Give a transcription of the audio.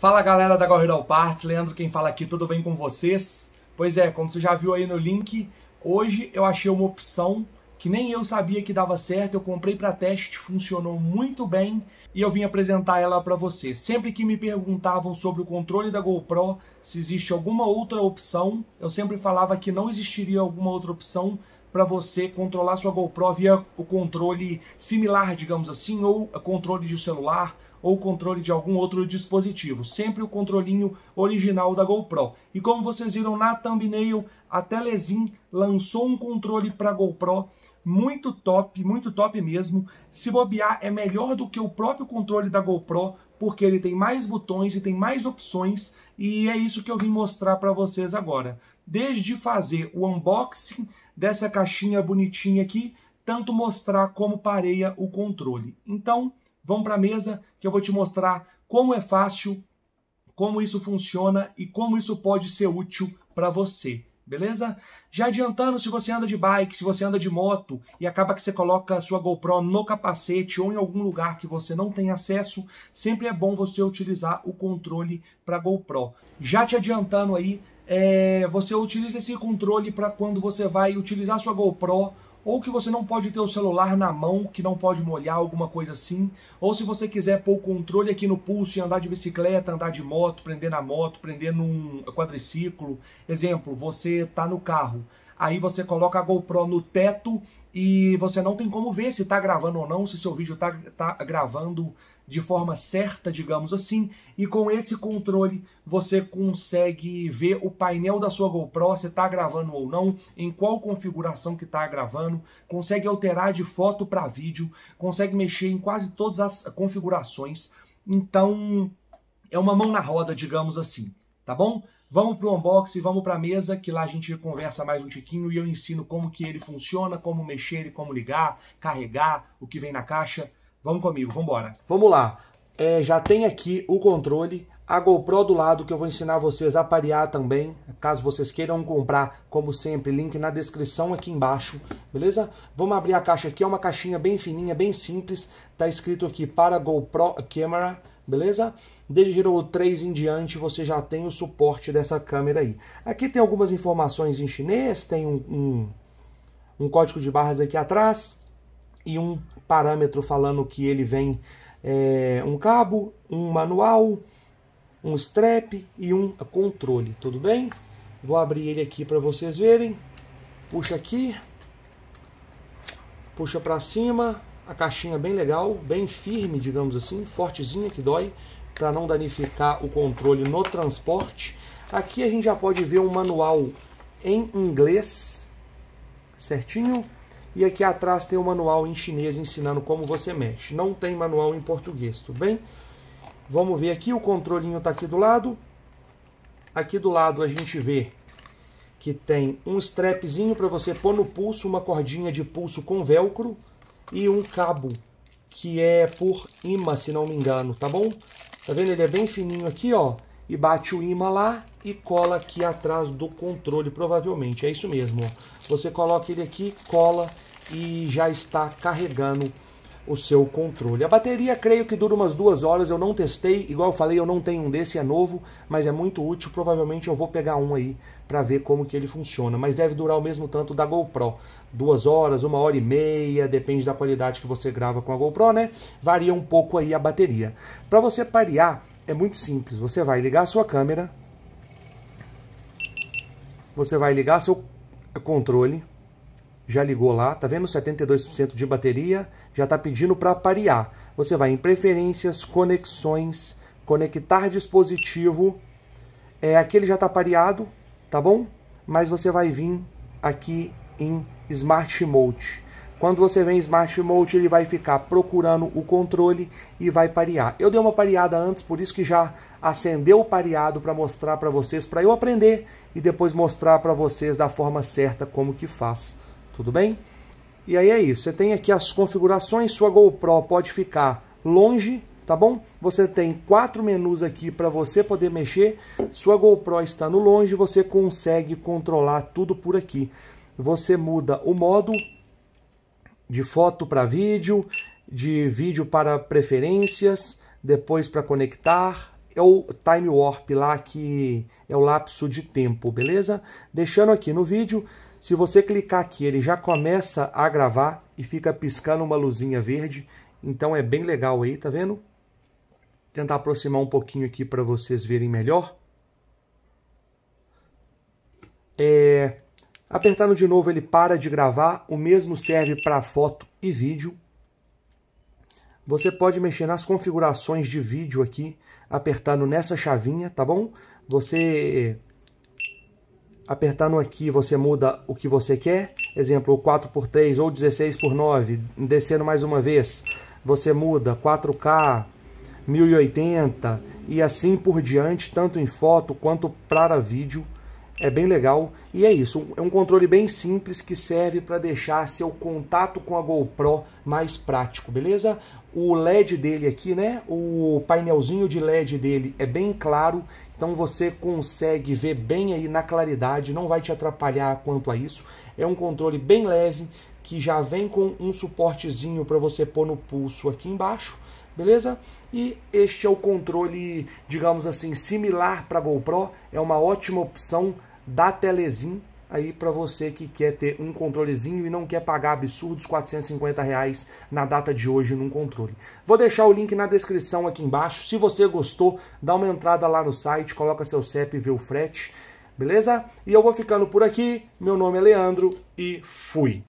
Fala galera da Gorridal Parts, Leandro quem fala aqui, tudo bem com vocês? Pois é, como você já viu aí no link, hoje eu achei uma opção que nem eu sabia que dava certo, eu comprei para teste, funcionou muito bem e eu vim apresentar ela para vocês. Sempre que me perguntavam sobre o controle da GoPro, se existe alguma outra opção, eu sempre falava que não existiria alguma outra opção, para você controlar sua GoPro via o controle similar, digamos assim, ou controle de celular ou controle de algum outro dispositivo, sempre o controlinho original da GoPro. E como vocês viram na thumbnail, a Telezin lançou um controle para GoPro muito top, muito top mesmo. Se bobear, é melhor do que o próprio controle da GoPro, porque ele tem mais botões e tem mais opções, e é isso que eu vim mostrar para vocês agora. Desde fazer o unboxing dessa caixinha bonitinha aqui, tanto mostrar como pareia o controle. Então, vamos para a mesa que eu vou te mostrar como é fácil, como isso funciona e como isso pode ser útil para você beleza? Já adiantando, se você anda de bike, se você anda de moto e acaba que você coloca a sua GoPro no capacete ou em algum lugar que você não tem acesso, sempre é bom você utilizar o controle para GoPro. Já te adiantando aí, é, você utiliza esse controle para quando você vai utilizar sua GoPro ou que você não pode ter o celular na mão, que não pode molhar, alguma coisa assim, ou se você quiser pôr o controle aqui no pulso e andar de bicicleta, andar de moto, prender na moto, prender num quadriciclo. Exemplo, você tá no carro, aí você coloca a GoPro no teto e você não tem como ver se tá gravando ou não, se seu vídeo tá, tá gravando de forma certa, digamos assim, e com esse controle você consegue ver o painel da sua GoPro, se está gravando ou não, em qual configuração que está gravando, consegue alterar de foto para vídeo, consegue mexer em quase todas as configurações, então é uma mão na roda, digamos assim, tá bom? Vamos para o unboxing, vamos para a mesa, que lá a gente conversa mais um tiquinho e eu ensino como que ele funciona, como mexer como ligar, carregar, o que vem na caixa. Vamos comigo, vamos embora. Vamos lá. É, já tem aqui o controle, a GoPro do lado que eu vou ensinar vocês a parear também, caso vocês queiram comprar, como sempre, link na descrição aqui embaixo, beleza? Vamos abrir a caixa aqui, é uma caixinha bem fininha, bem simples, tá escrito aqui para GoPro Camera, beleza? Desde Giro 3 em diante você já tem o suporte dessa câmera aí. Aqui tem algumas informações em chinês, tem um, um, um código de barras aqui atrás, e um parâmetro falando que ele vem é, um cabo, um manual, um strap e um controle, tudo bem? Vou abrir ele aqui para vocês verem. Puxa aqui, puxa para cima, a caixinha bem legal, bem firme, digamos assim, fortezinha que dói, para não danificar o controle no transporte. Aqui a gente já pode ver um manual em inglês, certinho? E aqui atrás tem o um manual em chinês ensinando como você mexe. Não tem manual em português, tudo bem? Vamos ver aqui, o controlinho está aqui do lado. Aqui do lado a gente vê que tem um strapzinho para você pôr no pulso, uma cordinha de pulso com velcro e um cabo que é por imã, se não me engano, tá bom? Tá vendo? Ele é bem fininho aqui, ó, e bate o imã lá e cola aqui atrás do controle, provavelmente. É isso mesmo, ó. Você coloca ele aqui, cola e já está carregando o seu controle. A bateria creio que dura umas duas horas, eu não testei, igual eu falei, eu não tenho um desse, é novo, mas é muito útil, provavelmente eu vou pegar um aí para ver como que ele funciona, mas deve durar o mesmo tanto da GoPro, duas horas, uma hora e meia, depende da qualidade que você grava com a GoPro, né? Varia um pouco aí a bateria. Para você parear, é muito simples, você vai ligar a sua câmera, você vai ligar seu controle, já ligou lá, tá vendo? 72% de bateria, já tá pedindo para parear. Você vai em preferências, conexões, conectar dispositivo. É, aqui ele já tá pareado, tá bom? Mas você vai vir aqui em Smart Mode. Quando você vem em Smart Mode, ele vai ficar procurando o controle e vai parear. Eu dei uma pareada antes, por isso que já acendeu o pareado para mostrar para vocês, para eu aprender e depois mostrar para vocês da forma certa como que faz. Tudo bem? E aí é isso. Você tem aqui as configurações, sua GoPro pode ficar longe, tá bom? Você tem quatro menus aqui para você poder mexer. Sua GoPro está no longe, você consegue controlar tudo por aqui. Você muda o modo de foto para vídeo, de vídeo para preferências, depois para conectar, é o time warp lá que é o lapso de tempo, beleza? Deixando aqui no vídeo, se você clicar aqui, ele já começa a gravar e fica piscando uma luzinha verde, então é bem legal aí, tá vendo? Tentar aproximar um pouquinho aqui para vocês verem melhor. É, Apertando de novo, ele para de gravar. O mesmo serve para foto e vídeo. Você pode mexer nas configurações de vídeo aqui, apertando nessa chavinha, tá bom? Você apertando aqui, você muda o que você quer. Exemplo, 4x3 ou 16x9. Descendo mais uma vez, você muda 4K, 1080 e assim por diante, tanto em foto quanto para vídeo. É bem legal e é isso. É um controle bem simples que serve para deixar seu contato com a GoPro mais prático, beleza? O LED dele aqui, né? O painelzinho de LED dele é bem claro, então você consegue ver bem aí na claridade, não vai te atrapalhar quanto a isso. É um controle bem leve que já vem com um suportezinho para você pôr no pulso aqui embaixo beleza? E este é o controle, digamos assim, similar para a GoPro, é uma ótima opção da Telezin aí para você que quer ter um controlezinho e não quer pagar absurdos 450 reais na data de hoje num controle. Vou deixar o link na descrição aqui embaixo. Se você gostou, dá uma entrada lá no site, coloca seu CEP e vê o frete, beleza? E eu vou ficando por aqui. Meu nome é Leandro e fui!